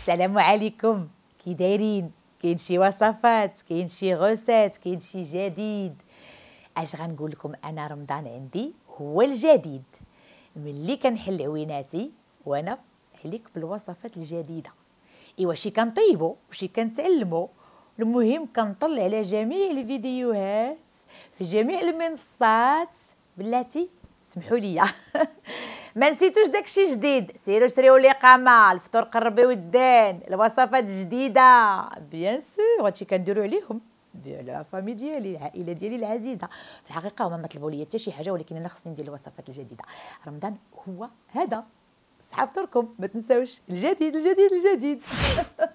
السلام عليكم كي دايرين كاين شي وصفات كاين شي غوسات كاين شي جديد اش غنقول لكم انا رمضان عندي هو الجديد ملي كنحل عويناتي وانا عليك بالوصفات الجديده ايوا شي كنطيبو وشي كنتعلمو المهم كنطلع على جميع الفيديوهات في جميع المنصات بلاتي سمحوا لي ما نسيتوش داكشي جديد سيروا شريو الاقامه الفطور قربي ودان الوصفات جديده بيان سور هادشي كنديروا عليهم على فامي ديالي العائله ديالي العزيزه في الحقيقه هما ما طلبوا لي حتى شي حاجه ولكن انا خصني ندير الوصفات الجديده رمضان هو هذا صحه فطوركم ما تنساوش الجديد الجديد الجديد